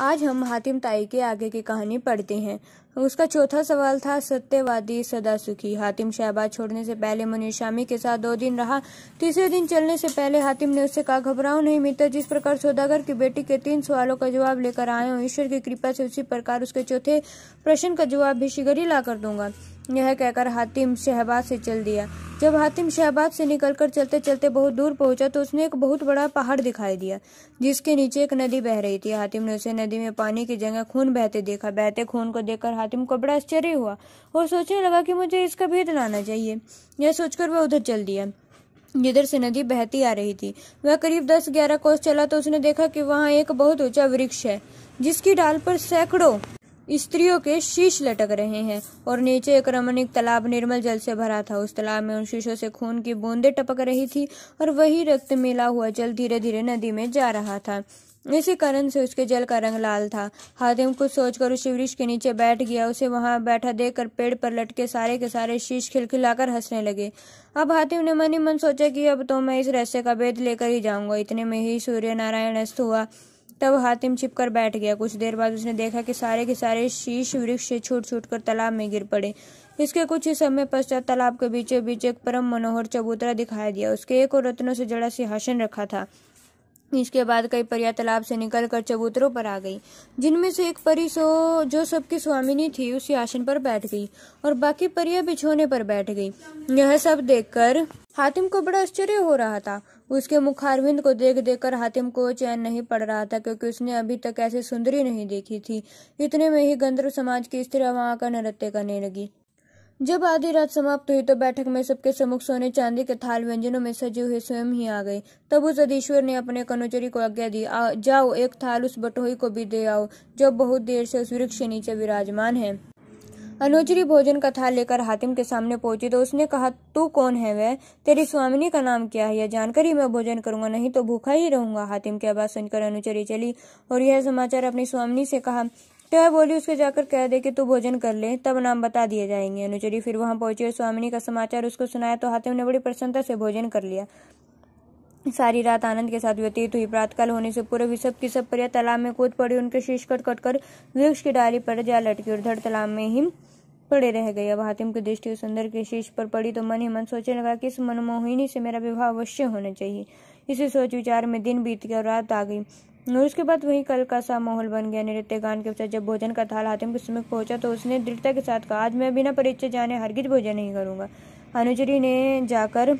आज हम हातिम ताई के आगे की कहानी पढ़ते हैं उसका चौथा सवाल था सत्यवादी सदा सुखी हातिम शहबाज छोड़ने से पहले मुनीर शामी के साथ दो दिन रहा तीसरे दिन चलने से पहले हातिम ने उससे कहा घबराओ नहीं मित्र जिस प्रकार सौदागर की बेटी के तीन सवालों का जवाब लेकर आए हूँ ईश्वर की कृपा से उसी प्रकार उसके चौथे प्रश्न का जवाब भी शीघ्र ही ला कर दूंगा यह कहकर हातिम शहबाज से चल दिया जब हातिम शहबाज से निकलकर चलते चलते बहुत दूर पहुंचा तो उसने एक बहुत बड़ा पहाड़ दिखाई दिया जिसके नीचे एक नदी बह रही थी हातिम ने उसे नदी में पानी की जगह खून बहते देखा बहते खून को देखकर हातिम को बड़ा आश्चर्य हुआ और सोचने लगा कि मुझे इसका भेद लाना चाहिए यह सोचकर वह उधर चल दिया जिधर से नदी बहती आ रही थी वह करीब दस ग्यारह कोस चला तो उसने देखा कि वहाँ एक बहुत ऊंचा वृक्ष है जिसकी डाल पर सैकड़ों स्त्रियों के शीश लटक रहे हैं और नीचे एक रमणीक तालाब निर्मल जल से भरा था उस तालाब में उन शीशों से खून की बूंदें टपक रही थी और वही रक्त मिला हुआ जल धीरे धीरे नदी में जा रहा था इसी कारण से उसके जल का रंग लाल था हादिम कुछ सोचकर उस वृक्ष के नीचे बैठ गया उसे वहां बैठा देखकर पेड़ पर लटके सारे के सारे शीश खिलखिलाकर हंसने लगे अब हातिम ने मन ही मन सोचा कि अब तो मैं इस रहस्य का भेद लेकर ही जाऊंगा इतने में ही सूर्य नारायण अस्त हुआ तब हातिम छिपकर बैठ गया कुछ देर बाद उसने देखा कि सारे के सारे शीश वृक्ष छूट छूट कर तालाब में गिर पड़े इसके कुछ ही समय पश्चात तालाब के बीचों बीच एक परम मनोहर चबूतरा दिखाई दिया उसके एक और रत्नों से जड़ा सिंहासन रखा था इसके बाद कई परिया तालाब से निकलकर चबूतरों पर आ गई जिनमें से एक परी सो जो सबकी स्वामिनी थी उसी आसन पर बैठ गई और बाकी परिया बिछोने पर बैठ गई यह सब देखकर हातिम को बड़ा आश्चर्य हो रहा था उसके मुखारविंद को देख देखकर हातिम को चैन नहीं पड़ रहा था क्योंकि उसने अभी तक ऐसी सुंदरी नहीं देखी थी इतने में ही गंधर्व समाज की स्त्री वहां का नृत्य करने लगी जब आधी रात समाप्त हुई तो बैठक में सबके समुख सोने चांदी के थाल व्यंजनों में सजे हुए स्वयं ही आ गए तब उस अधीश्वर ने अपने कनोचरी को आज्ञा दी आ, जाओ एक थाल उस बटोही को भी दे आओ जो बहुत देर से उस वृक्ष के नीचे विराजमान है अनुचरी भोजन का थाल लेकर हातिम के सामने पहुंची तो उसने कहा तू कौन है वह तेरी स्वामिनी का नाम क्या है यह जानकर ही मैं भोजन करूंगा नहीं तो भूखा ही रहूंगा हातिम की आवाज सुनकर अनुचरी चली और यह समाचार अपनी स्वामिनी से कहा तो वह बोली उसके जाकर कह दे कि तू भोजन कर ले तब नाम बता दिए जाएंगे अनुचरी फिर वहां पहुंची और स्वामिनी का समाचार उसको सुनाया तो हातिम ने बड़ी प्रसन्नता से भोजन कर लिया सारी रात आनंद के साथ व्यतीत हुई प्रातकाल होने से पूर्व ही सब की सब परिया तालाब में कूद पड़ी उनके शीश कट कट कर वृक्ष की डाली पर जा लटकी और धड़ तालाब में ही पड़े रह गए अब हातिम की दृष्टि सुंदर के शीश पर पड़ी तो मन ही मन सोचने लगा कि इस मनमोहिनी से मेरा विवाह अवश्य होना चाहिए इसी सोच विचार में दिन बीत गया और रात आ गई और उसके बाद वही कल का सा माहौल बन गया नृत्य गान के साथ जब भोजन का थाल हातिम के समीप पहुंचा तो उसने दृढ़ता के साथ कहा आज मैं बिना परिचय जाने हरगिज भोजन नहीं करूंगा अनुजरी ने जाकर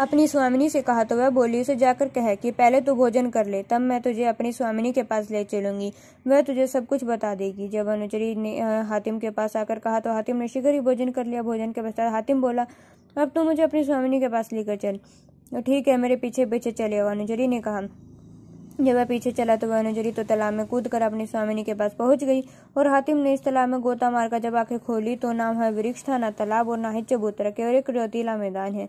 अपनी स्वामिनी से कहा तो वह बोली उसे जाकर कहे कि पहले तू भोजन कर ले तब मैं तुझे अपनी स्वामिनी के पास ले चलूंगी वह तुझे सब कुछ बता देगी जब अनुचरी ने हातिम के पास आकर कहा तो हातिम ने शीघ्र ही भोजन कर लिया भोजन के पश्चात हातिम बोला अब तू मुझे अपनी स्वामिनी के पास लेकर चल ठीक है मेरे पीछे पीछे चले अनुचरी ने कहा जब वह पीछे चला तो वह अनुजरी तो तालाब में कूद कर अपनी स्वामिनी के पास पहुंच गई और हातिम ने इस तालाब में गोता मारकर जब आंखें खोली तो ना वह वृक्ष था ना तालाब और ना ही चबूतरा केवल एक रोतीला मैदान है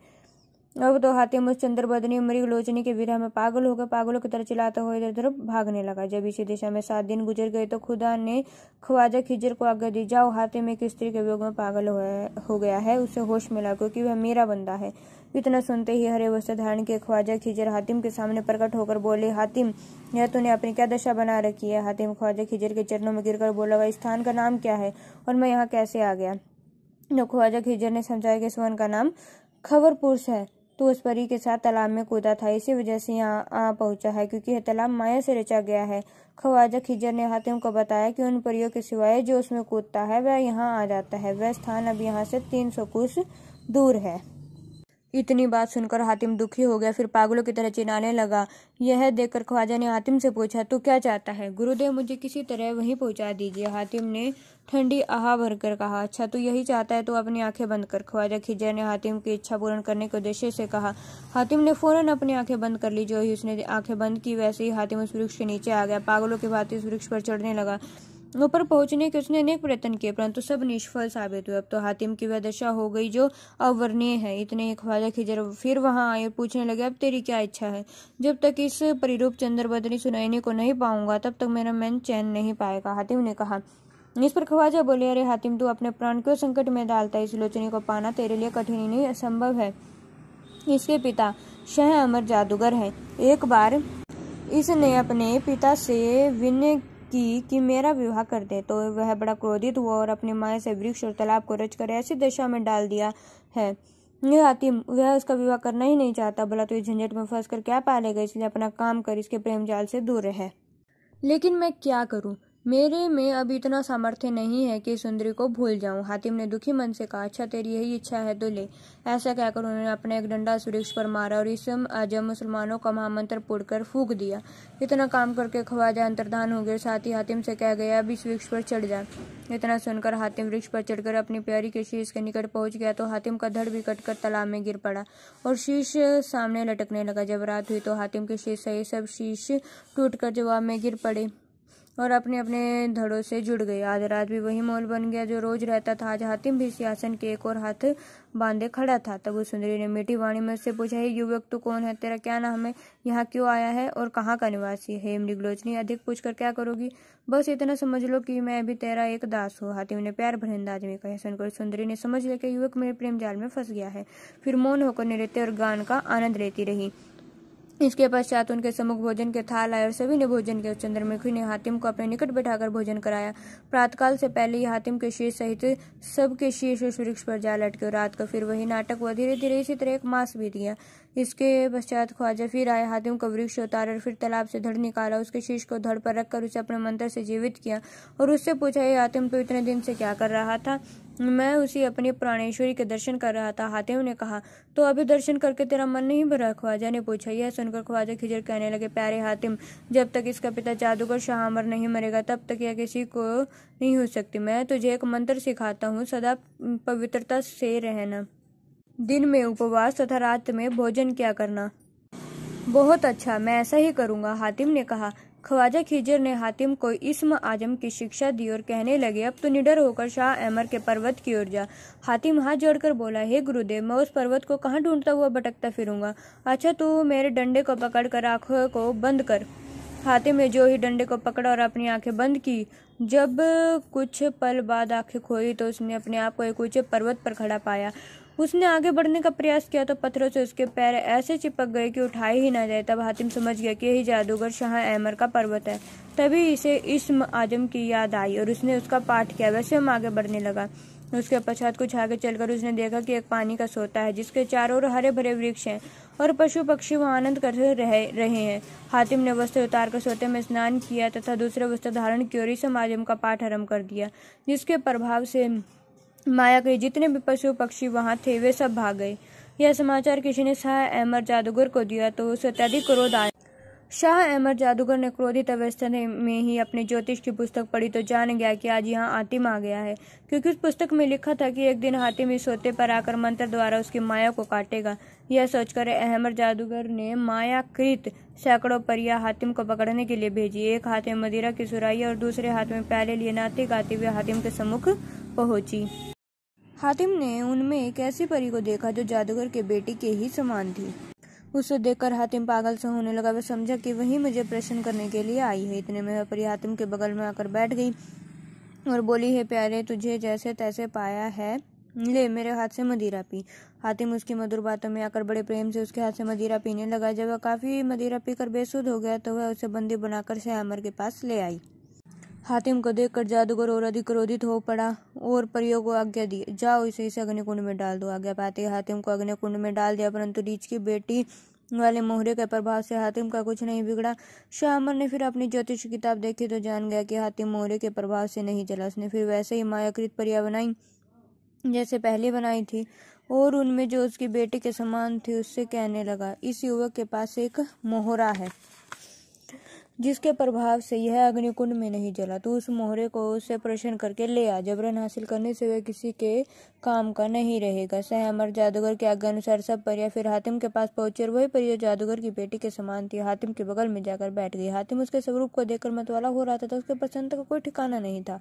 अब तो हाथी चंद्र बदनी मरी लोचनी के विरह में पागल होकर पागलों की तरह चिल्लाता हुआ इधर उधर भागने लगा जब इसी दिशा में सात दिन गुजर गए तो खुदा ने ख्वाजा खिजर को आज्ञा दी जाओ हाथी में एक स्त्री के वियोग में पागल हो गया है उसे होश मिला क्योंकि वह मेरा बंदा है इतना सुनते ही हरे वस्त्र धारण के ख्वाजा खिजर हातिम के सामने प्रकट होकर बोले हातिम यह तूने अपनी क्या दशा बना रखी है हातिम ख्वाजा खिजर के चरणों में गिरकर बोला वह स्थान का नाम क्या है और मैं यहाँ कैसे आ गया तो ख्वाजा खिजर ने समझाया कि सुवन का नाम पुरुष है तो उस परी के साथ तालाब में कूदा था इसी वजह से यहाँ आ पहुंचा है क्योंकि यह तालाब माया से रचा गया है ख्वाजा खिजर ने हातिम को बताया कि उन परियों के सिवाय जो उसमें कूदता है वह यहाँ आ जाता है वह स्थान अब यहाँ से तीन सौ कुछ दूर है इतनी बात सुनकर हातिम दुखी हो गया फिर पागलों की तरह चिनाने लगा यह देखकर ख्वाजा ने हातिम से पूछा तू क्या चाहता है गुरुदेव मुझे किसी तरह वहीं पहुंचा दीजिए हातिम ने ठंडी आह कर कहा अच्छा तू यही चाहता है तो अपनी आंखें बंद कर ख्वाजा खिजर ने हातिम की इच्छा पूर्ण करने के उद्देश्य से कहा हातिम ने फौरन अपनी आंखें बंद कर ली जो ही उसने आंखें बंद की वैसे ही हातिम उस वृक्ष के नीचे आ गया पागलों के भांति उस वृक्ष पर चढ़ने लगा ऊपर पहुंचने के उसने अनेक प्रयत्न किए परंतु सब निष्फल साबित हुए अब तो हातिम की वह दशा हो गई जो अवर्णीय है इतने एक ख्वाजा खिजर फिर वहां आए और पूछने लगे अब तेरी क्या इच्छा है जब तक इस परिरूप चंद्रबदनी सुनैनी को नहीं पाऊंगा तब तक मेरा मन चैन नहीं पाएगा हातिम ने कहा इस पर ख्वाजा बोले अरे हातिम तू अपने प्राण क्यों संकट में डालता है इस लोचनी को पाना तेरे लिए कठिन ही नहीं असंभव है इसके पिता शह अमर जादूगर हैं एक बार इसने अपने पिता से विनय की कि मेरा विवाह कर दे तो वह बड़ा क्रोधित हुआ और अपनी माया से वृक्ष और तालाब को रच कर ऐसी दशा में डाल दिया है यह हातिम वह उसका विवाह करना ही नहीं चाहता भला तो इस झंझट में फंस कर क्या पालेगा इसलिए अपना काम कर इसके प्रेम जाल से दूर रहे लेकिन मैं क्या करूं मेरे में अब इतना सामर्थ्य नहीं है कि सुंदरी को भूल जाऊं हातिम ने दुखी मन से कहा अच्छा तेरी यही इच्छा है तो ले ऐसा कहकर उन्होंने अपना एक डंडा सुरक्ष पर मारा और इसम आजम मुसलमानों का महामंत्र पुड़कर फूक दिया इतना काम करके ख्वाजा अंतर्धान हो गए साथ ही हातिम से कह गया अब इस वृक्ष पर चढ़ जा इतना सुनकर हातिम वृक्ष पर चढ़कर अपनी प्यारी के शीश के निकट पहुंच गया तो हातिम का धड़ भी कटकर तालाब में गिर पड़ा और शीश सामने लटकने लगा जब रात हुई तो हातिम के शीश सही सब शीश टूटकर जवाब में गिर पड़े और अपने अपने धड़ों से जुड़ गए आज रात भी वही मोल बन गया जो रोज रहता था आज हातिम भी सियासन के एक और हाथ बांधे खड़ा था तब उस सुंदरी ने मीठी वाणी में उससे पूछा ये युवक तू कौन है तेरा क्या नाम है यहाँ क्यों आया है और कहाँ का निवासी है मृगलोचनी अधिक कर क्या करोगी बस इतना समझ लो कि मैं भी तेरा एक दास हूँ हातिम ने प्यार भरे अंदाज में कहा सुनकर सुंदरी ने समझ लिया कि युवक मेरे प्रेम जाल में फंस गया है फिर मौन होकर निरते और गान का आनंद लेती रही इसके पश्चात उनके सम्मुख भोजन के थाल आए और सभी ने भोजन किया चंद्रमुखी ने हातिम को अपने निकट बैठाकर भोजन कराया प्रातकाल से पहले ही हातिम के शीर्ष सहित सबके शीर्ष उस वृक्ष पर जा लटके रात का फिर वही नाटक हुआ धीरे धीरे इसी तरह एक मास बीत गया इसके पश्चात ख्वाजा फिर आया हातिम का वृक्ष उतार और फिर तालाब से धड़ निकाला उसके शीर्ष को धड़ पर रखकर उसे अपने मंत्र से जीवित किया और उससे पूछा ये हातिम तो इतने दिन से क्या कर रहा था मैं उसी अपनी प्राणेश्वरी के दर्शन कर रहा था हाथियों ने कहा तो अभी दर्शन करके तेरा मन नहीं भरा ख्वाजा ने पूछा यह सुनकर ख्वाजा खिजर कहने लगे प्यारे हातिम जब तक इसका पिता जादूगर शाहमर नहीं मरेगा तब तक यह किसी को नहीं हो सकती मैं तुझे एक मंत्र सिखाता हूँ सदा पवित्रता से रहना दिन में उपवास तथा रात में भोजन क्या करना बहुत अच्छा मैं ऐसा ही करूँगा हातिम ने कहा ख्वाजा खिजर ने हातिम को इसम आजम की शिक्षा दी और कहने लगे अब तो निडर होकर शाह अमर के पर्वत की ओर जा हातिम हाथ जोड़कर बोला हे गुरुदेव मैं उस पर्वत को कहाँ ढूंढता हुआ भटकता फिरूंगा अच्छा तू मेरे डंडे को पकड़कर आंखों को बंद कर हातिम ने जो ही डंडे को पकड़ा और अपनी आंखें बंद की जब कुछ पल बाद आंखें खोली तो उसने अपने आप को एक ऊंचे पर्वत पर खड़ा पाया उसने आगे बढ़ने का प्रयास किया तो पत्थरों से उसके पैर ऐसे चिपक गए कि उठाए ही ना जाए तब हातिम समझ गया कि यही जादूगर शाह अहमर का पर्वत है तभी इसे इस आजम की याद आई और उसने उसका पाठ किया वैसे हम आगे बढ़ने लगा उसके पश्चात कुछ आगे चलकर उसने देखा कि एक पानी का सोता है जिसके चारों ओर हरे भरे वृक्ष हैं और पशु पक्षी वहाँ आनंद करते रहे रहे हैं हातिम ने वस्त्र उतार कर सोते में स्नान किया तथा दूसरे वस्त्र धारण की और इस समाजम का पाठ आरम्भ कर दिया जिसके प्रभाव से माया के जितने भी पशु पक्षी वहां थे वे सब भाग गए यह समाचार किसी ने शाह अहमद जादूगर को दिया तो उसे अत्यधिक क्रोध आया शाह अहमद जादूगर ने क्रोधित अवस्था में ही अपने ज्योतिष की पुस्तक पढ़ी तो जान गया कि आज यहाँ आतिम आ गया है क्योंकि उस पुस्तक में लिखा था कि एक दिन हातिम इस सोते पर आकर मंत्र द्वारा उसकी माया को काटेगा यह सोचकर अहमद जादूगर ने माया कृत सैकड़ों परिया हातिम को पकड़ने के लिए भेजी एक हाथ में मदिरा की सुराई और दूसरे हाथ में प्याले लिए नाते गाते हुए हातिम के सम्मुख पहुंची हातिम ने उनमें एक ऐसी परी को देखा जो जादूगर के बेटी के ही समान थी उसे देखकर हातिम पागल से होने लगा वह समझा कि वही मुझे प्रश्न करने के लिए आई है इतने में वह परी हातिम के बगल में आकर बैठ गई और बोली है प्यारे तुझे जैसे तैसे पाया है ले मेरे हाथ से मदिरा पी हातिम उसकी मधुर बातों में आकर बड़े प्रेम से उसके हाथ से मदिरा पीने लगा जब वह काफ़ी मदिरा पीकर बेसुध हो गया तो वह उसे बंदी बनाकर श्यामर के पास ले आई हातिम को देखकर जादूगर और अधिक क्रोधित हो पड़ा और परियों को आज्ञा दी जाओ इसे इसे अग्निकुंड में डाल दो आज्ञा पाते हातिम को अग्निकुंड में डाल दिया परंतु रीच की बेटी वाले मोहरे के प्रभाव से हातिम का कुछ नहीं बिगड़ा श्यामर ने फिर अपनी ज्योतिष किताब देखी तो जान गया कि हातिम मोहरे के प्रभाव से नहीं चला उसने फिर वैसे ही मायाकृत परिया बनाई जैसे पहले बनाई थी और उनमें जो उसकी बेटी के समान थी उससे कहने लगा इस युवक के पास एक मोहरा है जिसके प्रभाव से यह अग्निकुंड में नहीं जला तो उस मोहरे को उससे प्रश्न करके ले आ जबरन हासिल करने से वह किसी के काम का नहीं रहेगा सह अमर जादूगर के आज्ञा अनुसार सब परिया फिर हातिम के पास पहुंचे और वही परिया जादूगर की बेटी के समान थी हातिम के बगल में जाकर बैठ गई हातिम उसके स्वरूप को देखकर मतवाला हो रहा था उसके प्रसन्नता का कोई ठिकाना नहीं था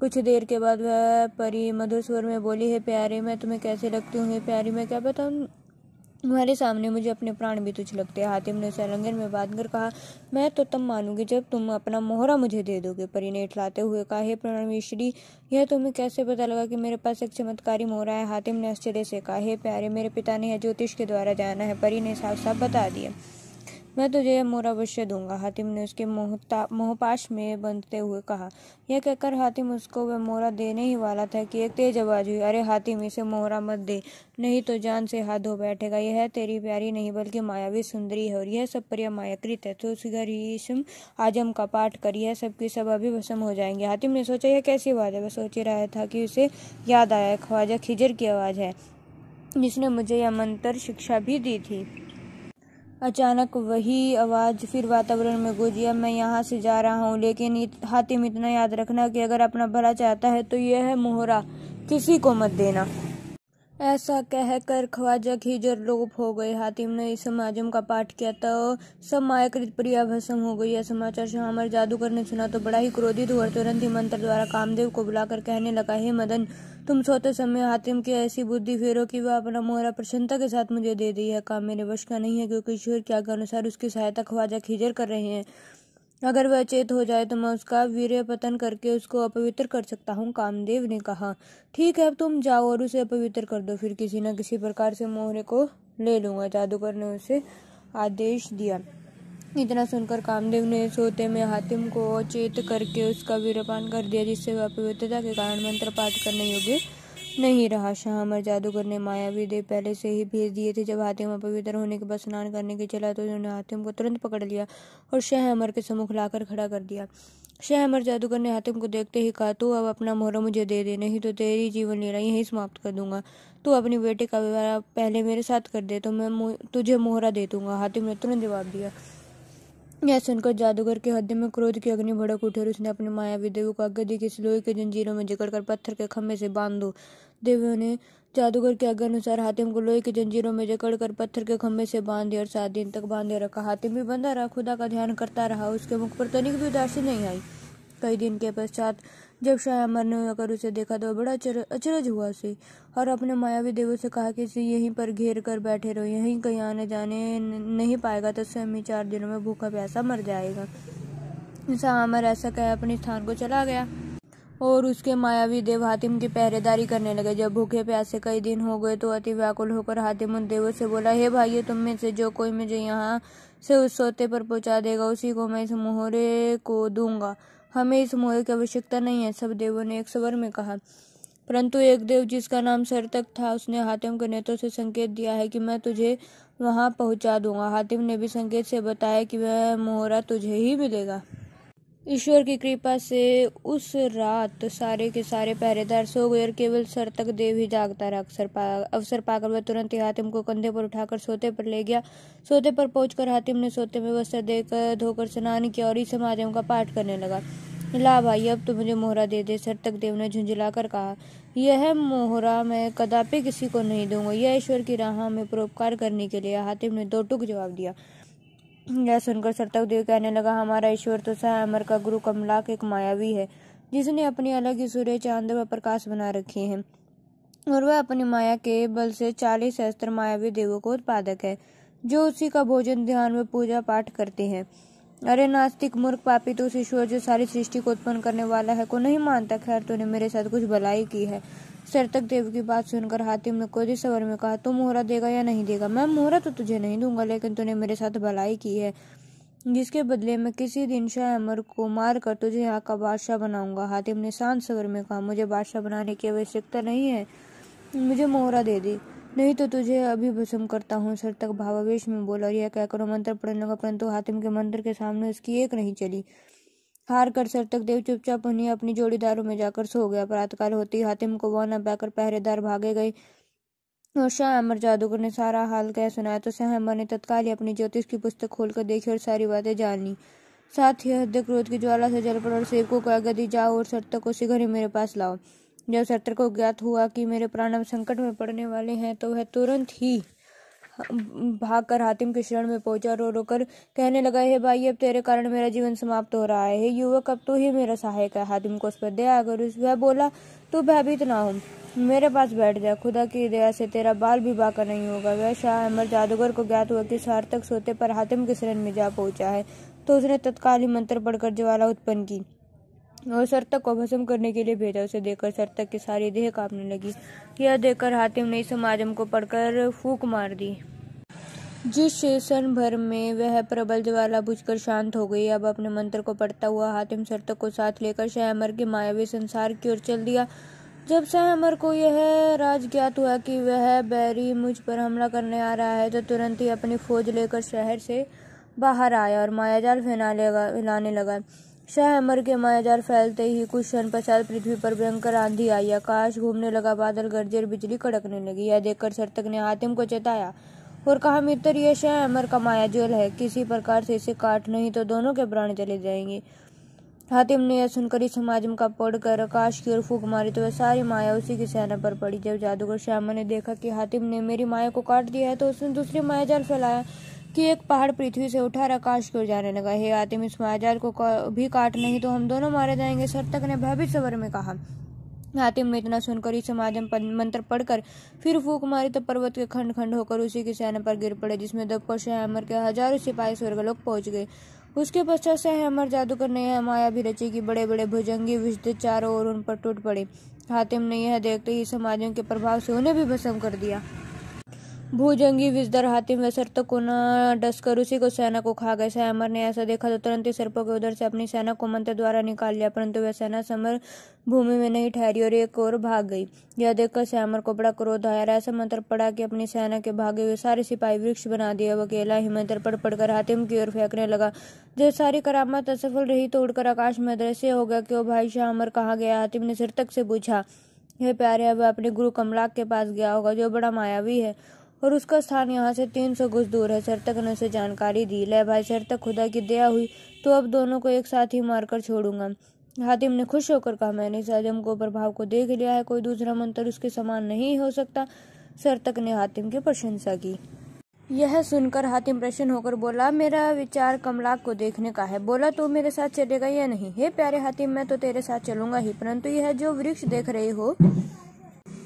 कुछ देर के बाद वह परी मधुर स्वर में बोली है प्यारी मैं तुम्हें कैसे लगती हूँ प्यारी मैं क्या बताऊँ तुम्हारे सामने मुझे अपने प्राण भी तुझ लगते हातिम ने सलंगन में बांध कर कहा मैं तो तब मानूंगी जब तुम अपना मोहरा मुझे दे दोगे परी ने इठलाते हुए कहा हे प्रणवेश्वरी यह तुम्हें कैसे पता लगा कि मेरे पास एक चमत्कारी मोहरा है हातिम ने आश्चर्य से कहा हे प्यारे मेरे पिता ने यह ज्योतिष के द्वारा जाना है परी ने साफ साफ बता दिया मैं तुझे यह मोर अवश्य दूंगा हातिम ने उसके मोहता मोहपाश में बंधते हुए कहा यह कहकर हातिम उसको वह मोरा देने ही वाला था कि एक तेज आवाज हुई अरे हातिम इसे मोहरा मत दे नहीं तो जान से हाथ धो बैठेगा यह तेरी प्यारी नहीं बल्कि मायावी सुंदरी है और यह सब पर मायाकृत है तो उस ईश्म आजम का पाठ कर यह सबकी सब अभी भस्म हो जाएंगे हातिम ने सोचा यह कैसी आवाज़ है वह सोच ही रहा था कि उसे याद आया ख्वाजा खिजर की आवाज़ है जिसने मुझे यह मंत्र शिक्षा भी दी थी अचानक वही आवाज़ फिर वातावरण में गूंजी अब मैं यहाँ से जा रहा हूँ लेकिन हातिम इतना याद रखना कि अगर अपना भला चाहता है तो यह है मोहरा किसी को मत देना ऐसा कहकर ख्वाजा खीजर लोप हो गए हातिम ने इस समाजम का पाठ किया तो सब मायाकृत प्रिया भस्म हो गई यह समाचार श्यामर जादूगर ने सुना तो बड़ा ही क्रोधित हुआ तुरंत ही मंत्र द्वारा कामदेव को बुलाकर कहने लगा हे मदन तुम सोते समय हातिम की ऐसी बुद्धि फेरो कि वह अपना मोहरा प्रसन्नता के साथ मुझे दे दी है काम मेरे वश का नहीं है क्योंकि ईश्वर के आज्ञा अनुसार उसकी सहायता ख्वाजा खीजर कर रहे हैं अगर वह अचेत हो जाए तो मैं उसका वीर्य पतन करके उसको अपवित्र कर सकता हूँ कामदेव ने कहा ठीक है अब तुम जाओ और उसे अपवित्र कर दो फिर किसी न किसी प्रकार से मोहरे को ले लूंगा जादूगर ने उसे आदेश दिया इतना सुनकर कामदेव ने सोते में हातिम को अचेत करके उसका वीरपान कर दिया जिससे वह अपवित्रता के कारण मंत्र पाठ करने योग्य नहीं रहा शाह अमर जादूगर ने मायावी देव पहले से ही भेज दिए थे जब हातिम अपवित्र होने के बाद स्नान करने के चला तो उन्होंने हातिम को तुरंत पकड़ लिया और शाह अमर के सम्मुख लाकर खड़ा कर दिया शाह अमर जादूगर ने हातिम को देखते ही कहा तू अब अपना मोहरा मुझे दे दे नहीं तो तेरी जीवन लीला यहीं समाप्त कर दूंगा तू अपनी बेटे का विवाह पहले मेरे साथ कर दे तो मैं तुझे मोहरा दे दूंगा हातिम ने तुरंत जवाब दिया यह सुनकर जादूगर के हृदय में क्रोध की अग्नि भड़क उठी और उसने अपने मायावी देवों को आज्ञा दी कि लोहे के जंजीरों में जकड़कर पत्थर के खम्भे से बांध दो देवियों ने जादूगर के आज्ञा अनुसार हातिम को लोहे के जंजीरों में जकड़कर पत्थर के खम्भे से बांध दिया और सात दिन तक बांधे रखा हातिम भी बंधा रहा खुदा का ध्यान करता रहा उसके मुख पर तनिक भी उदासी नहीं आई कई दिन के पश्चात जब शाह अमर ने आकर उसे देखा तो बड़ा अचरज हुआ से और अपने मायावी देवों से कहा कि इसे यहीं पर घेर कर बैठे रहो यहीं कहीं आने जाने नहीं पाएगा तो स्वयं ही चार दिनों में भूखा प्यासा मर जाएगा शाह अमर ऐसा कह अपने स्थान को चला गया और उसके मायावी देव हातिम की पहरेदारी करने लगे जब भूखे प्यासे कई दिन हो गए तो अति व्याकुल होकर हातिम उन देवों से बोला हे भाई तुम में से जो कोई मुझे यहाँ से उस सोते पर पहुँचा देगा उसी को मैं इस मोहरे को दूंगा हमें इस मोह की आवश्यकता नहीं है सब देवों ने एक स्वर में कहा परंतु एक देव जिसका नाम सरतक था उसने हातिम के नेत्रों से संकेत दिया है कि मैं तुझे वहां पहुंचा दूंगा हातिम ने भी संकेत से बताया कि वह मोहरा तुझे ही मिलेगा ईश्वर की कृपा से उस रात सारे के सारे पहरेदार सो गए और केवल सरतक देव ही जागता रहा अक्सर पा अवसर पाकर वह तुरंत ही हातिम को कंधे पर उठाकर सोते पर ले गया सोते पर पहुंचकर हातिम ने सोते में वस्त्र देकर धोकर स्नान किया और इस महादेव का पाठ करने लगा ला भाई अब तो मुझे मोहरा दे दे तक देव ने झुंझुलाकर कहा यह मोहरा मैं कदापि किसी को नहीं दूंगा यह ईश्वर की राह में परोपकार करने के लिए हातिम ने दो टुक जवाब दिया यह सुनकर सर्तक देव कहने लगा हमारा ईश्वर तो सह अमर का गुरु कमलाक एक मायावी है जिसने अपनी अलग ही सूर्य चांद व प्रकाश बना रखे हैं और वह अपनी माया के बल से चालीस सहस्त्र मायावी देवों को उत्पादक है जो उसी का भोजन ध्यान व पूजा पाठ करते हैं अरे नास्तिक मूर्ख पापी तो उस ईश्वर जो सारी सृष्टि को उत्पन्न करने वाला है को नहीं मानता खैर तूने मेरे साथ कुछ भलाई की है सरतक देव की बात सुनकर हातिम ने कोदी सवर में कहा तू मोहरा देगा या नहीं देगा मैं मोहरा तो तुझे नहीं दूंगा लेकिन तूने मेरे साथ भलाई की है जिसके बदले में किसी दिन शाह अमर को मार कर तुझे यहाँ का बादशाह बनाऊंगा हातिम ने शांत सवर में कहा मुझे बादशाह बनाने की आवश्यकता नहीं है मुझे मोहरा दे दी नहीं तो तुझे अभी भस्म करता हूँ सर तक भावावेश में बोला और यह कहकर मंत्र पढ़ने लगा परंतु हातिम के मंत्र के सामने उसकी एक नहीं चली हार कर देव चुपचाप उन्हें अपनी जोड़ीदारों में जाकर सो गया प्रातकाल होती हातिम को वह न पाकर पहरेदार भागे गए और शाह अमर जादूगर ने सारा हाल कह सुनाया तो शाह अमर ने तत्काल ही अपनी ज्योतिष की पुस्तक खोलकर देखी और सारी बातें जान ली साथ ही हृदय क्रोध की ज्वाला से जल पड़ और सेवकों का गति जाओ और सरतक को शीघ्र ही मेरे पास लाओ जब सरतक को ज्ञात हुआ कि मेरे प्राण संकट में पड़ने वाले हैं तो वह तुरंत ही भाग कर हातिम के शरण में पहुंचा रो रोकर कहने लगा हे भाई अब तेरे कारण मेरा जीवन समाप्त हो रहा है युवक अब तो ही मेरा सहायक है हातिम को उस पर दया अगर उस वह बोला तू भयभीत ना हो मेरे पास बैठ जा खुदा की दया से तेरा बाल भी बाका नहीं होगा वह शाह अहमद जादूगर को ज्ञात हुआ कि सार्थक सोते पर हातिम के शरण में जा पहुंचा है तो उसने तत्काल ही मंत्र पढ़कर ज्वाला उत्पन्न की और सरतक को भस्म करने के लिए भेजा उसे देखकर सरतक की सारी देह कांपने लगी यह देखकर हातिम ने इस माजम को पढ़कर फूक मार दी जिस क्षण भर में वह प्रबल ज्वाला बुझकर शांत हो गई अब अपने मंत्र को पढ़ता हुआ हातिम सरतक को साथ लेकर शहमर के मायावी संसार की ओर चल दिया जब सहमर को यह राज ज्ञात हुआ कि वह बैरी मुझ पर हमला करने आ रहा है तो तुरंत ही अपनी फौज लेकर शहर से बाहर आया और मायाजाल फैलाने लगा शाह अमर के मायाजाल फैलते ही कुछ क्षण पश्चात पृथ्वी पर भयंकर आंधी आई आकाश घूमने लगा बादल गरजे और बिजली कड़कने लगी यह देखकर सर्तक ने हातिम को चेताया और कहा मित्र यह शाह अमर का मायाजल है किसी प्रकार से इसे काट नहीं तो दोनों के प्राण चले जाएंगे हातिम ने यह सुनकर इस समाजम का पढ़कर आकाश की ओर फूक मारी तो वह सारी माया उसी की सेना पर पड़ी जब जादूगर श्यामा ने देखा कि हातिम ने मेरी माया को काट दिया है तो उसने दूसरी माया जाल फैलाया कि एक पहाड़ पृथ्वी से उठा आकाश की ओर जाने लगा हे आतिम इस मायाजाल को भी काट नहीं तो हम दोनों मारे जाएंगे सर्तक ने भयभीत सबर में कहा आतिम में इतना सुनकर इस समाजम मंत्र पढ़कर फिर फूक मारी तो पर्वत के खंड खंड होकर उसी की सेना पर गिर पड़े जिसमें दबकर शहमर के हजारों सिपाही लोग पहुंच गए उसके पश्चात सहमर जादूगर ने माया भी रची कि बड़े बड़े भुजंगी विष्द चारों ओर उन पर टूट पड़े हातिम ने यह देखते ही समाजों के प्रभाव से उन्हें भी भस्म कर दिया भूजंगी विजदर हाथी में सर तक डसकर उसी को सेना को खा गए स्वयंवर ने ऐसा देखा तो तुरंत ही सर्पों के उधर से अपनी सेना को मंत्र द्वारा निकाल लिया परंतु वह सेना समर भूमि में नहीं ठहरी और एक और भाग गई यह देखकर श्यामर को बड़ा क्रोध आया ऐसा मंत्र पड़ा कि अपनी सेना के भागे हुए सारे सिपाही वृक्ष बना दिया वह अकेला ही मंत्र पड़ पड़कर हातिम की ओर फेंकने लगा जब सारी करामत असफल रही तो उड़कर आकाश में दृश्य हो गया कि वो भाई श्यामर कहाँ गया हातिम ने सिर तक से पूछा हे प्यारे अब अपने गुरु कमलाक के पास गया होगा जो बड़ा मायावी है और उसका स्थान यहाँ से तीन सौ गुज दूर है सरतक ने उसे जानकारी दी ले भाई सरतक खुदा की दया हुई तो अब दोनों को एक साथ ही मारकर छोड़ूंगा हातिम ने खुश होकर कहा मैंने इस आजम को प्रभाव को देख लिया है कोई दूसरा मंत्र उसके समान नहीं हो सकता सरतक ने हातिम की प्रशंसा की यह सुनकर हातिम प्रसन्न होकर बोला मेरा विचार कमलाक को देखने का है बोला तो मेरे साथ चलेगा या नहीं हे प्यारे हातिम मैं तो तेरे साथ चलूंगा ही परंतु यह जो वृक्ष देख रहे हो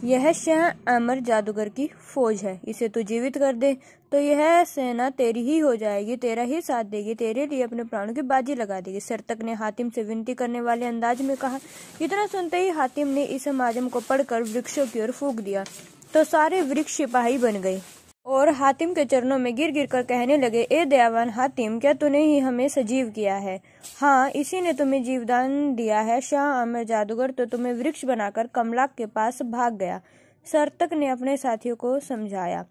यह शह अमर जादूगर की फौज है इसे तू जीवित कर दे तो यह सेना तेरी ही हो जाएगी तेरा ही साथ देगी तेरे लिए अपने प्राणों की बाजी लगा देगी सरतक ने हातिम से विनती करने वाले अंदाज में कहा इतना सुनते ही हातिम ने इस माजम को पढ़कर वृक्षों की ओर फूक दिया तो सारे वृक्ष सिपाही बन गए और हातिम के चरणों में गिर गिर कर कहने लगे ए दयावान हातिम क्या तूने ही हमें सजीव किया है हाँ इसी ने तुम्हें जीवदान दिया है शाह आमिर जादूगर तो तुम्हें वृक्ष बनाकर कमलाक के पास भाग गया सरतक ने अपने साथियों को समझाया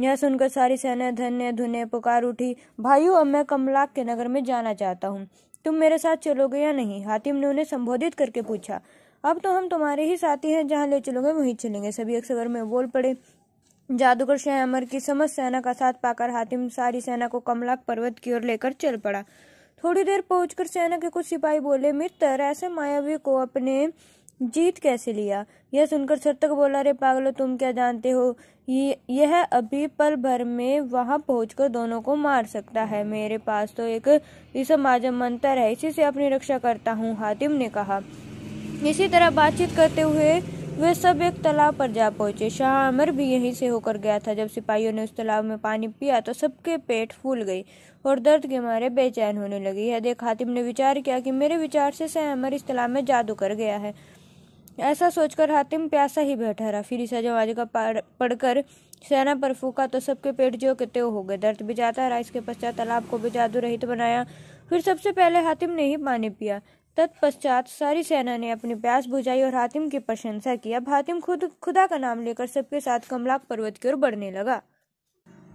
यह सुनकर सारी सेना धन्य धुने पुकार उठी भाइयों अब मैं कमलाक के नगर में जाना चाहता हूँ तुम मेरे साथ चलोगे या नहीं हातिम ने उन्हें संबोधित करके पूछा अब तो हम तुम्हारे ही साथी हैं जहाँ ले चलोगे वहीं चलेंगे सभी अक्सर में बोल पड़े जादूगर श्यामर की समस्त सेना का साथ पाकर हातिम सारी सेना को कमलाक पर्वत की ओर लेकर चल पड़ा थोड़ी देर पहुंचकर सेना के कुछ सिपाही बोले मित्र ऐसे मायावी को अपने जीत कैसे लिया यह सुनकर सतक बोला रे पागलो तुम क्या जानते हो यह अभी पल भर में वहां पहुंचकर दोनों को मार सकता है मेरे पास तो एक इसम मंत्र है इसी से अपनी रक्षा करता हूँ हातिम ने कहा इसी तरह बातचीत करते हुए वे सब एक तालाब पर जा पहुंचे शाह अमर भी यहीं से होकर गया था जब सिपाहियों ने उस तालाब में पानी पिया तो सबके पेट फूल गई और दर्द के मारे बेचैन होने लगी है देख हातिम ने विचार किया कि मेरे विचार से शाह अमर इस तालाब में जादू कर गया है ऐसा सोचकर हातिम प्यासा ही बैठा रहा फिर ईसा जवाज का पढ़कर सेना पर फूका तो सबके पेट जो के त्यो हो गए दर्द भी जाता रहा इसके पश्चात तालाब को भी जादू रहित बनाया फिर सबसे पहले हातिम ने ही पानी पिया तत्पश्चात सारी सेना ने अपनी प्यास बुझाई और हातिम की प्रशंसा की अब हातिम खुद खुदा का नाम लेकर सबके साथ कमलाक पर्वत की ओर बढ़ने लगा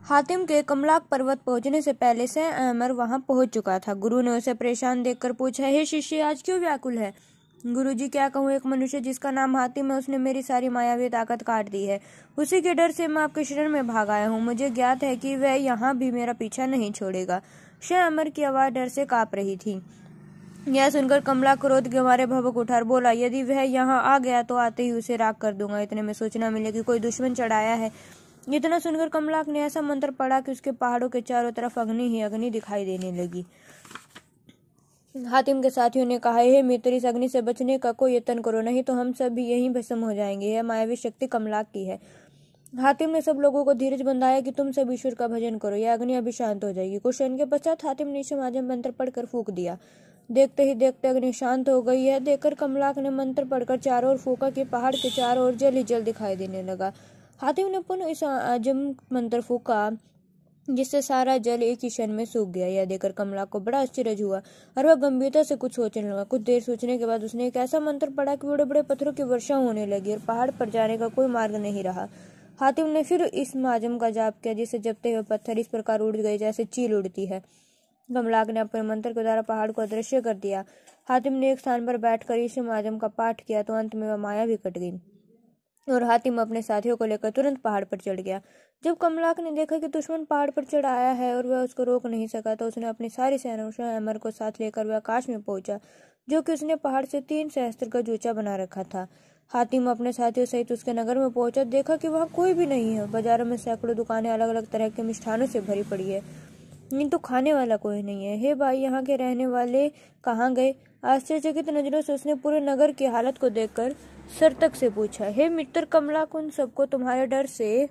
हातिम के कमलाक पर्वत पहुंचने से पहले से अमर वहां पहुंच चुका था गुरु ने उसे परेशान देखकर पूछा हे शिष्य आज क्यों व्याकुल है गुरु जी क्या कहूँ एक मनुष्य जिसका नाम हातिम है उसने मेरी सारी मायावी ताकत काट दी है उसी के डर से मैं आपके शरण में भाग आया हूँ मुझे ज्ञात है कि वह यहाँ भी मेरा पीछा नहीं छोड़ेगा शह अमर की आवाज़ डर से काप रही थी यह सुनकर कमला क्रोध के मारे भवक उठार बोला यदि वह यहाँ आ गया तो आते ही उसे राग कर दूंगा इतने में सूचना मिले कि कोई दुश्मन चढ़ाया है इतना सुनकर कमलाक ने ऐसा मंत्र पढ़ा कि उसके पहाड़ों के चारों तरफ अग्नि ही अग्नि दिखाई देने लगी हातिम के साथियों ने कहा हे मित्र इस अग्नि से बचने का कोई यत्न करो नहीं तो हम सब भी यहीं भस्म हो जाएंगे यह मायावी शक्ति कमलाक की है हातिम ने सब लोगों को धीरज बंधाया कि तुम सब ईश्वर का भजन करो यह अग्नि अभी शांत हो जाएगी कुछ क्षण के पश्चात हातिम ने इसे माध्यम मंत्र पढ़कर फूक दिया देखते ही देखते अग्नि शांत हो गई है देखकर कमलाक ने मंत्र पढ़कर चारों ओर फूका कि पहाड़ के चारों ओर जल ही जल दिखाई देने लगा हाथियों ने पुनः इस आजम मंत्र फूका जिससे सारा जल एक ही क्षण में सूख गया यह देखकर कमला को बड़ा आश्चर्य हुआ और वह गंभीरता से कुछ सोचने लगा कुछ देर सोचने के बाद उसने एक ऐसा मंत्र पढ़ा कि बड़े बड़े पत्थरों की वर्षा होने लगी और पहाड़ पर जाने का कोई मार्ग नहीं रहा हातिम ने फिर इस माजम का जाप किया जिसे जबते हुए पत्थर इस प्रकार उड़ गए जैसे चील उड़ती है कमलाक ने अपने मंत्र के द्वारा पहाड़ को अदृश्य कर दिया हातिम ने एक स्थान पर बैठकर ईश्वर आजम का पाठ किया तो अंत में वह माया भी कट गई और हातिम अपने साथियों को लेकर तुरंत पहाड़ पर चढ़ गया जब कमलाक ने देखा कि दुश्मन पहाड़ पर चढ़ आया है और वह उसको रोक नहीं सका तो उसने अपनी सारी सेना अमर को साथ लेकर वह आकाश में पहुंचा जो कि उसने पहाड़ से तीन सहस्त्र का जूचा बना रखा था हातिम अपने साथियों सहित उसके नगर में पहुंचा देखा कि वहाँ कोई भी नहीं है बाजारों में सैकड़ों दुकानें अलग अलग तरह के मिष्ठानों से भरी पड़ी है नहीं तो खाने वाला कोई नहीं है हे भाई यहाँ के रहने वाले कहाँ गए आश्चर्यचकित नजरों से उसने पूरे नगर की हालत को देखकर सर तक से पूछा हे मित्र कमला उन सबको तुम्हारे डर से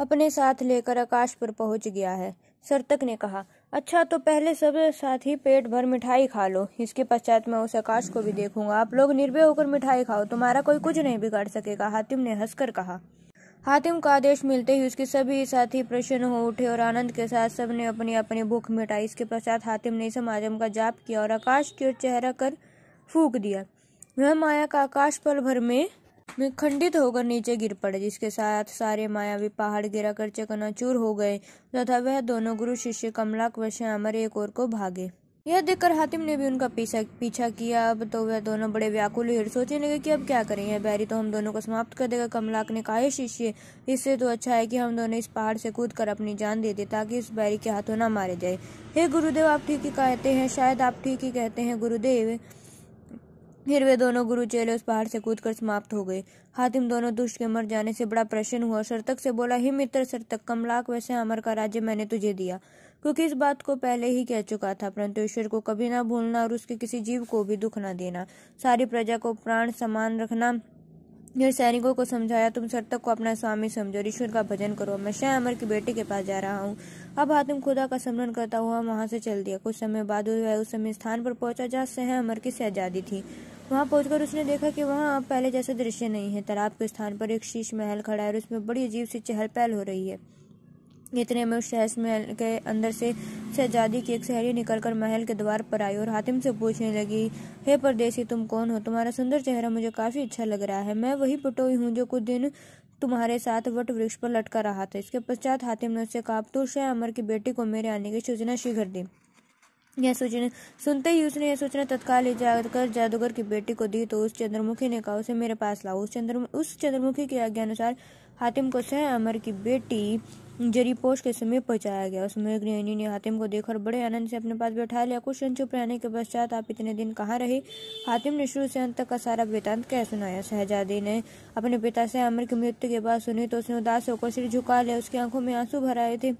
अपने साथ लेकर आकाश पर पहुंच गया है सरतक ने कहा अच्छा तो पहले सब साथ ही पेट भर मिठाई खा लो इसके पश्चात मैं उस आकाश को भी देखूंगा आप लोग निर्भय होकर मिठाई खाओ तुम्हारा कोई कुछ नहीं बिगाड़ सकेगा हातिम ने हंसकर कहा हातिम का आदेश मिलते ही उसके सभी साथी प्रसन्न हो उठे और आनंद के साथ सबने अपनी अपनी भूख मिटाई इसके पश्चात हातिम ने इसम आजम का जाप किया और आकाश की ओर चेहरा कर फूक दिया वह माया का आकाश पल भर में में खंडित होकर नीचे गिर पड़े जिसके साथ सारे मायावी पहाड़ गिरा कर चकनाचूर हो गए तथा वह दोनों गुरु शिष्य कमलाक व श्यामर एक और को भागे यह देखकर हातिम ने भी उनका पीछा पीछा किया अब तो वह दोनों बड़े व्याकुल हुए सोचने लगे कि अब क्या करें यह बैरी तो हम दोनों को समाप्त कर देगा कमलाक ने कहा शिष्य इससे तो अच्छा है कि हम दोनों इस पहाड़ से कूद कर अपनी जान दे दे ताकि इस बैरी के हाथों ना मारे जाए हे गुरुदेव आप ठीक ही कहते हैं शायद आप ठीक ही कहते हैं गुरुदेव फिर वे दोनों गुरु चेले उस पहाड़ से कूदकर समाप्त हो गए हातिम दोनों दुष्ट के मर जाने से बड़ा प्रसन्न हुआ सरतक से बोला हे मित्र सरतक कमलाक वैसे अमर का राज्य मैंने तुझे दिया क्योंकि इस बात को पहले ही कह चुका था परंतु ईश्वर को कभी ना भूलना और उसके किसी जीव को भी दुख ना देना सारी प्रजा को प्राण समान रखना फिर सैनिकों को समझाया तुम सर्तक को अपना स्वामी समझो ईश्वर का भजन करो मैं शाह अमर की बेटी के पास जा रहा हूँ अब हातिम खुदा का स्मरण करता हुआ वहां से चल दिया कुछ समय बाद वह उस समय स्थान पर पहुंचा जहाँ शह अमर की शहजादी थी वहां पहुंचकर उसने देखा कि वहां अब पहले जैसा दृश्य नहीं है तालाब के स्थान पर एक शीश महल खड़ा है और उसमें बड़ी अजीब सी चहल पहल हो रही है इतने में उस शहस महल के अंदर से शहजादी की एक सहरी निकलकर महल के द्वार पर आई और हातिम से पूछने लगी हे परदेसी तुम कौन हो तुम्हारा सुंदर चेहरा मुझे काफ़ी अच्छा लग रहा है मैं वही पटोई हूँ जो कुछ दिन तुम्हारे साथ वट वृक्ष पर लटका रहा था इसके पश्चात हातिम ने उससे कहा तो शह अमर की बेटी को मेरे आने की सूचना शीघ्र दी यह सूचना सुनते ही उसने यह सूचना तत्काल ले जाकर जादूगर की बेटी को दी तो उस चंद्रमुखी ने कहा उसे मेरे पास लाओ उस चंद्र उस चंद्रमुखी के आज्ञा अनुसार हातिम को सह अमर की बेटी जरीपोश के समीप पहुंचाया गया उसमें गृहिणी ने हातिम को देखकर बड़े आनंद से अपने पास बैठा लिया कुछ चुप रहने के पश्चात आप इतने दिन कहाँ रहे हातिम ने शुरू से अंत तक का सारा वृतांत कह सुनाया शहजादी ने अपने पिता से अमर की मृत्यु के बाद सुनी तो उसने उदास होकर सिर झुका लिया उसकी आंखों में आंसू भर आए थे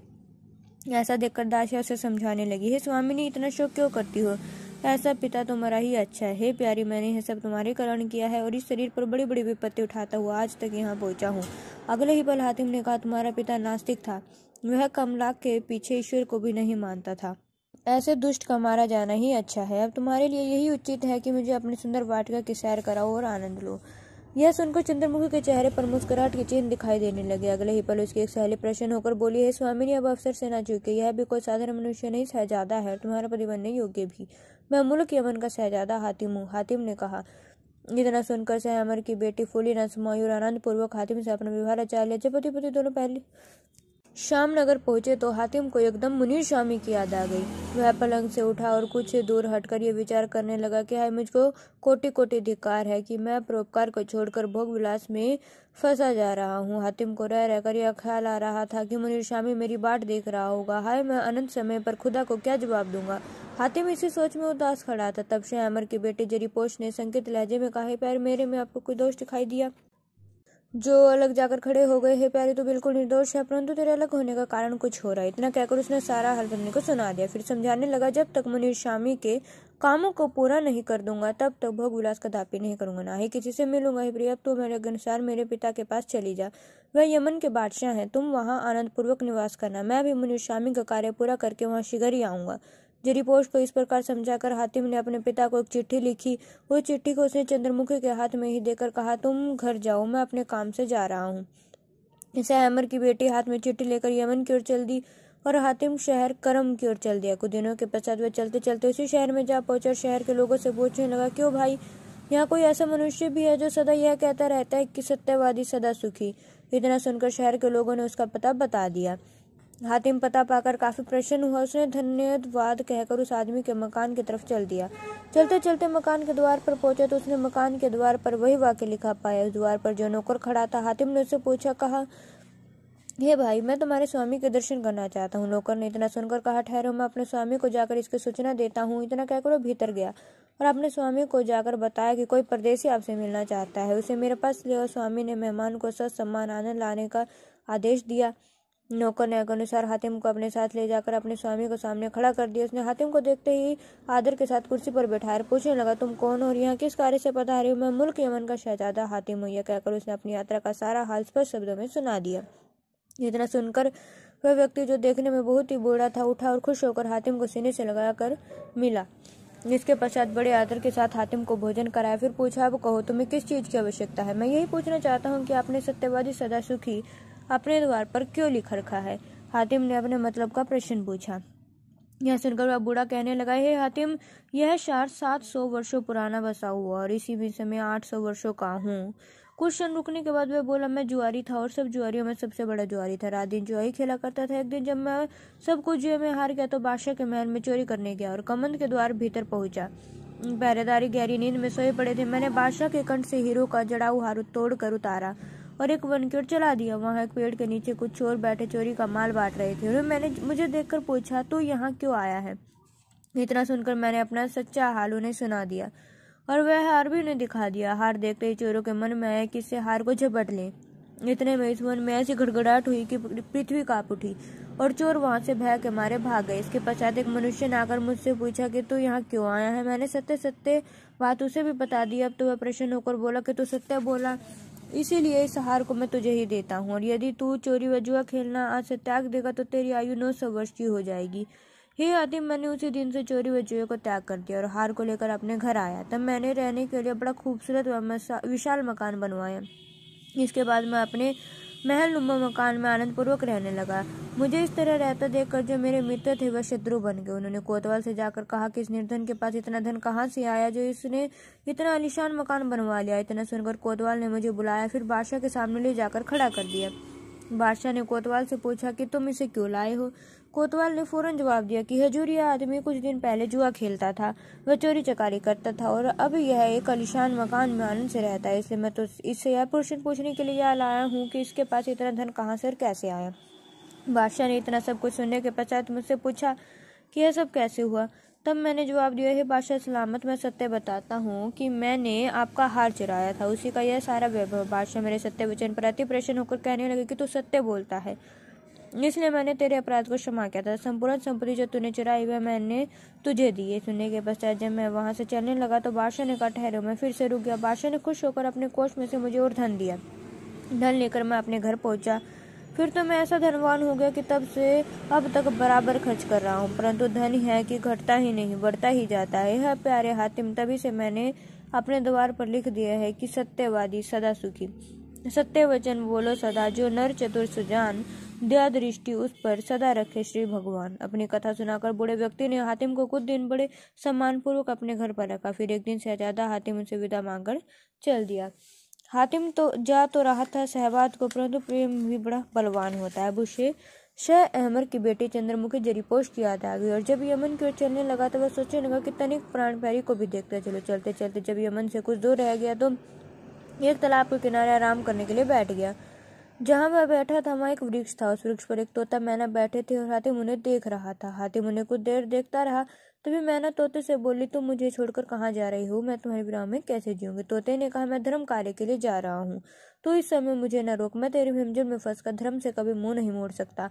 ऐसा देखकर दासिया उसे समझाने लगी हे ने इतना शोक क्यों करती हो ऐसा पिता तुम्हारा ही अच्छा है प्यारी मैंने यह सब तुम्हारे कारण किया है और इस शरीर पर बड़ी बड़ी विपत्ति उठाता हुआ आज तक यहाँ पहुंचा हूँ अगले ही पल हातिम ने कहा तुम्हारा पिता नास्तिक था वह कमलाक के पीछे ईश्वर को भी नहीं मानता था ऐसे दुष्ट का मारा जाना ही अच्छा है अब तुम्हारे लिए यही उचित है कि मुझे अपनी सुंदर वाटिका की सैर कराओ और आनंद लो यह सुनकर चंद्रमुखी के चेहरे पर मुस्कुराहट के चिन्ह दिखाई देने लगे अगले ही पल उसकी एक सहेली प्रश्न होकर बोली है स्वामिनी अब अवसर से ना चुके यह भी कोई साधारण मनुष्य नहीं सहजादा है तुम्हारा पति बनने योग्य भी मैं मुल्क यमन का सहजादा हातिम हूँ हातिम ने कहा इतना सुनकर सहमर की बेटी फूली नसमयूर आनंद पूर्वक हातिम से अपना व्यवहार आचार्य जब पति पति दोनों पहली नगर पहुंचे तो हातिम को एकदम मुनीर स्वामी की याद आ गई वह पलंग से उठा और कुछ दूर हटकर यह विचार करने लगा कि हाय मुझको कोटि कोटि धिकार है कि मैं परोपकार को छोड़कर भोग विलास में फंसा जा रहा हूँ हातिम को रह रहकर यह ख्याल आ रहा था कि मुनीर स्वामी मेरी बाट देख रहा होगा हाय मैं अनंत समय पर खुदा को क्या जवाब दूंगा हातिम इसी सोच में उदास खड़ा था तब से अमर के बेटे जरीपोश ने संकेत लहजे में कहा पैर मेरे में आपको कोई दोष दिखाई दिया जो अलग जाकर खड़े हो गए हैं प्यारे तो बिल्कुल निर्दोष है परंतु तेरे अलग होने का कारण कुछ हो रहा है इतना कहकर उसने सारा हाल पत्नी को सुना दिया फिर समझाने लगा जब तक मुनीर शामी के कामों को पूरा नहीं कर दूंगा तब तक भोग विलास का दापी नहीं करूंगा ना ही किसी से मिलूंगा ही प्रिय अब तो मेरे अनुसार मेरे पिता के पास चली जा वह यमन के बादशाह हैं तुम वहाँ पूर्वक निवास करना मैं भी मुनीर शामी का कार्य पूरा करके वहाँ शीघ्र ही आऊंगा जरीपोश को इस प्रकार समझाकर हातिम ने अपने पिता को एक चिट्ठी लिखी उस चिट्ठी को उसने चंद्रमुखी के हाथ में ही देकर कहा तुम घर जाओ मैं अपने काम से जा रहा हूँ इसे अमर की बेटी हाथ में चिट्ठी लेकर यमन की ओर चल दी और हातिम शहर करम की ओर चल दिया कुछ दिनों के पश्चात वह चलते चलते उसी शहर में जा पहुंचा और शहर के लोगों से पूछने लगा क्यों भाई यहाँ कोई ऐसा मनुष्य भी है जो सदा यह कहता रहता है कि सत्यवादी सदा सुखी इतना सुनकर शहर के लोगों ने उसका पता बता दिया हातिम पता पाकर काफी प्रसन्न हुआ उसने धन्यवाद कहकर उस आदमी के मकान की तरफ चल दिया चलते चलते मकान के द्वार पर पहुंचा तो उसने मकान के द्वार पर वही वाक्य लिखा पाया उस द्वार पर जो नौकर खड़ा था हातिम ने उससे पूछा कहा हे भाई मैं तुम्हारे स्वामी के दर्शन करना चाहता हूँ नौकर ने इतना सुनकर कहा ठहरो मैं अपने स्वामी को जाकर इसकी सूचना देता हूँ इतना कहकर वो भीतर गया और अपने स्वामी को जाकर बताया कि कोई परदेसी आपसे मिलना चाहता है उसे मेरे पास ले और स्वामी ने मेहमान को सत सम्मान आनंद लाने का आदेश दिया नौकर ने अनुसार हातिम को अपने साथ ले जाकर अपने स्वामी को सामने खड़ा कर दिया उसने हातिम को देखते ही आदर के साथ कुर्सी पर बैठाया पूछने लगा तुम कौन हो और यहाँ किस कार्य से पता रही हो मैं मुल्क यमन का शहजादा हातिम हूँ यह कहकर उसने अपनी यात्रा का सारा हाल स्पष्ट शब्दों में सुना दिया इतना सुनकर वह व्यक्ति जो देखने में बहुत ही बूढ़ा था उठा और खुश होकर हातिम को सीने से लगाकर मिला इसके पश्चात बड़े आदर के साथ हातिम को भोजन कराया फिर पूछा अब कहो तुम्हें किस चीज़ की आवश्यकता है मैं यही पूछना चाहता हूँ कि आपने सत्यवादी सदा सुखी अपने द्वार पर क्यों लिख रखा है हातिम ने अपने मतलब का प्रश्न पूछा यह सुनकर वह बूढ़ा कहने लगा हे हातिम यह शहर सात सौ वर्षो पुराना बसा हुआ और इसी बीच समय आठ सौ वर्षो का हूँ कुछ क्षण रुकने के बाद वह बोला मैं जुआरी था और सब जुआरियों में सबसे बड़ा जुआरी था रात दिन जुआरी खेला करता था एक दिन जब मैं सब कुछ जुए में हार गया तो बादशाह के महल में चोरी करने गया और कमंद के द्वार भीतर पहुंचा पहरेदारी गहरी नींद में सोए पड़े थे मैंने बादशाह के कंठ से हीरो का जड़ाऊ हारू तोड़ कर उतारा और एक वन की ओर चला दिया वहाँ एक पेड़ के नीचे कुछ चोर बैठे चोरी का माल बांट रहे थे और मैंने मुझे देखकर पूछा तो यहाँ क्यों आया है इतना सुनकर मैंने अपना सच्चा हाल उन्हें सुना दिया और वह हार भी उन्हें दिखा दिया हार देखते ही चोरों के मन में आया कि इससे हार को झपट लें इतने में इस वन में ऐसी गड़गड़ाहट हुई कि पृथ्वी कांप उठी और चोर वहां से भय के मारे भाग गए इसके पश्चात एक मनुष्य ने आकर मुझसे पूछा कि तू यहाँ क्यों आया है मैंने सत्य सत्य बात उसे भी बता दी अब तो वह प्रश्न होकर बोला कि तू सत्य बोला इसीलिए इस हार को मैं तुझे ही देता हूँ और यदि तू चोरी वजुआ खेलना आज से त्याग देगा तो तेरी आयु नौ सौ वर्ष की हो जाएगी हे आदिम मैंने उसी दिन से चोरी वजुए को त्याग कर दिया और हार को लेकर अपने घर आया तब मैंने रहने के लिए बड़ा खूबसूरत व विशाल मकान बनवाया इसके बाद मैं अपने महल नुमा मकान में आनंद पूर्वक रहने लगा मुझे इस तरह रहता देखकर जो मेरे मित्र थे वह शत्रु बन गए उन्होंने कोतवाल से जाकर कहा कि इस निर्धन के पास इतना धन कहाँ से आया जो इसने इतना आलिशान मकान बनवा लिया इतना सुनकर कोतवाल ने मुझे बुलाया फिर बादशाह के सामने ले जाकर खड़ा कर दिया बादशाह ने कोतवाल से पूछा कि तुम इसे क्यों लाए हो कोतवाल ने फौरन जवाब दिया कि हजूर यह आदमी कुछ दिन पहले जुआ खेलता था वह चोरी चकारी करता था और अब यह एक अलीशान मकान में आनंद से रहता है इसलिए मैं तो इससे यह प्रश्न पूछने के लिए यहाँ हूँ कि इसके पास इतना धन कहाँ से और कैसे आया बादशाह ने इतना सब कुछ सुनने के पश्चात मुझसे पूछा कि यह सब कैसे हुआ तब मैंने जवाब दिया है बादशाह सलामत मैं सत्य बताता हूँ कि मैंने आपका हार चुराया था उसी का यह सारा वैभव बादशाह मेरे सत्य वचन पर अति प्रश्न होकर कहने लगे कि तू सत्य बोलता है इसलिए मैंने तेरे अपराध को क्षमा किया था संपूर्ण संपत्ति जो तूने चुराई वह मैंने तुझे दी है सुनने के पश्चात जब मैं वहां से चलने लगा तो बादशाह ने कहा ठहरो मैं फिर से रुक गया बादशाह ने खुश होकर अपने कोष में से मुझे और धन दिया धन लेकर मैं अपने घर पहुंचा फिर तो मैं ऐसा धनवान हो गया कि तब से अब तक बराबर खर्च कर रहा हूँ परंतु धन है कि घटता ही नहीं बढ़ता ही जाता है यह प्यारे हातिम तभी से मैंने अपने द्वार पर लिख दिया है कि सत्यवादी सदा सुखी सत्य वचन बोलो सदा जो नर चतुर सुजान दया दृष्टि उस पर सदा रखे श्री भगवान अपनी कथा सुनाकर बूढ़े व्यक्ति ने हातिम को कुछ दिन बड़े सम्मान पूर्वक अपने घर पर रखा फिर एक दिन शहजादा हातिम उनसे विदा मांगकर चल दिया हातिम तो जा तो रहा था सहबाद को परंतु प्रेम भी बड़ा बलवान होता है बुशे शह अहमर की बेटी चंद्रमुखी जरीपोश की याद आ गई और जब यमन की ओर चलने लगा तो वह सोचने लगा कि तनिक प्राण प्यारी को भी देखते चलो चलते चलते जब यमन से कुछ दूर रह गया तो एक तालाब के किनारे आराम करने के लिए बैठ गया जहाँ मैं बैठा था वहाँ एक वृक्ष था उस वृक्ष पर एक तोता मैना बैठे थे और हाथी मुने देख रहा था हाथी मुने कुछ देर देखता रहा तभी मैना तोते से बोली तुम मुझे छोड़कर कहाँ जा रही हो मैं तुम्हारे विराम में कैसे जीऊँगी तोते ने कहा मैं धर्म कार्य के लिए जा रहा हूँ तो इस समय मुझे न रोक मैं तेरे हिमजुल में फंस कर धर्म से कभी मुंह नहीं मोड़ सकता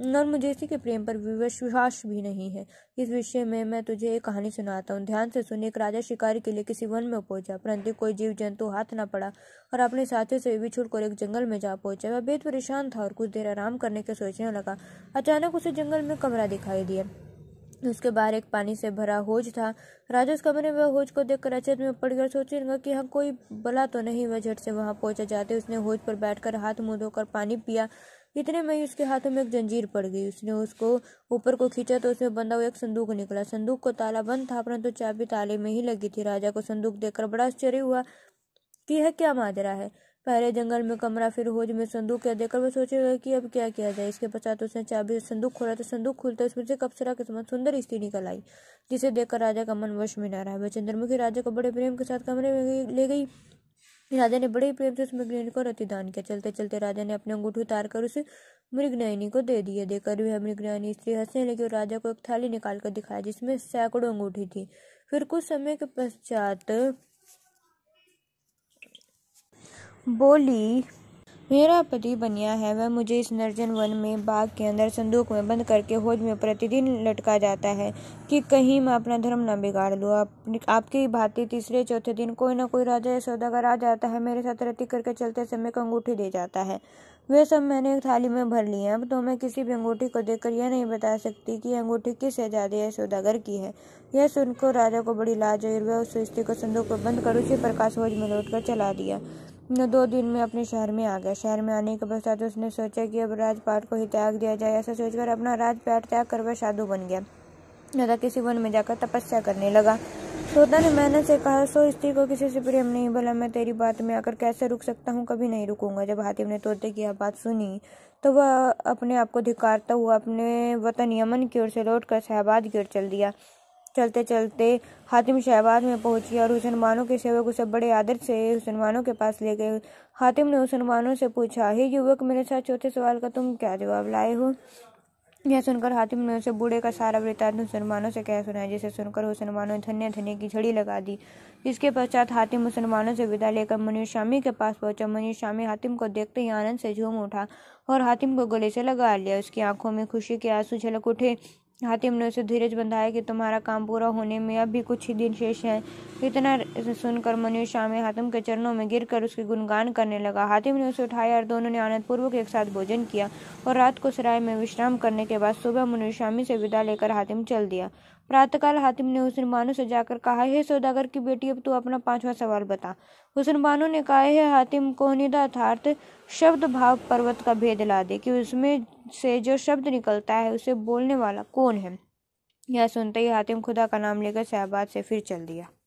और मुझे इसी के प्रेम पर विश्वास भी नहीं है इस विषय में मैं तुझे एक कहानी सुनाता हूँ ध्यान से सुन एक राजा शिकार के लिए किसी वन में पहुंचा परंतु कोई जीव जंतु हाथ न पड़ा और अपने साथियों से भी कर एक जंगल में जा पहुंचा वह बेहद परेशान था और कुछ देर आराम करने के सोचने लगा अचानक उसे जंगल में कमरा दिखाई दिया उसके बाहर एक पानी से भरा होज था राजा उस कमरे में होज को देखकर अचेत में पड़ गया सोचने लगा कि हाँ कोई बला तो नहीं वह झट से वहां पहुंचा जाते उसने होज पर बैठकर हाथ मुंह धोकर पानी पिया इतने में ही उसके हाथों में एक जंजीर पड़ गई उसने उसको ऊपर को खींचा तो उसमें बंधा हुआ एक संदूक निकला संदूक को ताला बंद था परंतु तो चाबी ताले में ही लगी थी राजा को संदूक देखकर बड़ा आश्चर्य हुआ कि यह क्या माजरा है पहले जंगल में कमरा फिर होज में संदूक क्या देखकर वह सोचे हुए कि अब क्या किया जाए इसके पश्चात उसने चाबी संदूक खोला तो संदूक खुलता उसमें से कपसरा के सुंदर स्त्री निकल आई जिसे देखकर राजा का मन वश में न रहा वह चंद्रमुखी राजा को बड़े प्रेम के साथ कमरे में ले गई राजा ने बड़े प्रेम से उस मृगनयनी को रति दान किया चलते चलते राजा ने अपने अंगूठे उतार कर उस मृगनयनी को दे दिया देकर वह मृगनयनी स्त्री हंसने लगी और राजा को एक थाली निकाल कर दिखाया जिसमें सैकड़ों अंगूठी थी फिर कुछ समय के पश्चात बोली मेरा पति बनिया है वह मुझे इस नर्जन वन में बाग के अंदर संदूक में बंद करके होज में प्रतिदिन लटका जाता है कि कहीं मैं अपना धर्म ना बिगाड़ लूँ आप, आपकी भांति तीसरे चौथे दिन कोई ना कोई राजा या सौदागर आ जाता है मेरे साथ रति करके चलते समय अंगूठी दे जाता है वे सब मैंने एक थाली में भर लिए अब तो मैं किसी भी अंगूठी को देखकर यह नहीं बता सकती कि अंगूठी किस शहजादे या सौदागर की है यह सुनकर राजा को बड़ी लाज और वह उस स्त्री को संदूक में बंद कर उसी प्रकाश होज में लौट कर चला दिया न दो दिन में अपने शहर में आ गया शहर में आने के पश्चात उसने सोचा कि अब राजपाट को ही त्याग दिया जाए ऐसा सोचकर अपना राजपाट त्याग कर वह साधु बन गया ना तो किसी वन में जाकर तपस्या करने लगा श्रोता ने मेहनत से कहा सो स्त्री को किसी से प्रेम नहीं भला मैं तेरी बात में आकर कैसे रुक सकता हूँ कभी नहीं रुकूंगा जब हाथी ने तोते की यह बात सुनी तो वह अपने आप को धिकारता हुआ अपने वतन यमन की ओर से लौटकर शहबाद की ओर चल दिया चलते चलते हातिम शहबाज में पहुंची और मुसलमानों के सेवक उसे बड़े आदर से मुसलमानों के पास ले गए हातिम ने मुसलमानों से पूछा हे युवक मेरे साथ चौथे सवाल का तुम क्या जवाब लाए हो यह सुनकर हातिम ने उसे बूढ़े का सारा वृतांत मुसलमानों से कह सुनाया जिसे सुनकर मुसलमानों ने धन्य धन्य की झड़ी लगा दी इसके पश्चात हातिम मुसलमानों से विदा लेकर मनीर शामी के पास पहुंचा मनीर शामी हातिम को देखते ही आनंद से झूम उठा और हातिम को गले से लगा लिया उसकी आंखों में खुशी के आंसू झलक उठे हातिम ने उसे धीरज बंधाया कि तुम्हारा काम पूरा होने में अब भी कुछ ही दिन शेष हैं इतना सुनकर मनु शाम हातिम के चरणों में गिरकर उसके गुणगान करने लगा हातिम ने उसे उठाया और दोनों ने आनंदपूर्वक एक साथ भोजन किया और रात को सराय में विश्राम करने के बाद सुबह मनु शामी से विदा लेकर हातिम चल दिया प्रातःकाल हातिम ने हुसन बानो से जाकर कहा हे सौदागर की बेटी अब तू अपना पांचवा सवाल बता हुसन बानो ने कहा हे हातिम कोहनिदा अर्थार्थ शब्द भाव पर्वत का भेद ला दे कि उसमें से जो शब्द निकलता है उसे बोलने वाला कौन है यह सुनते ही हातिम खुदा का नाम लेकर शहबाद से फिर चल दिया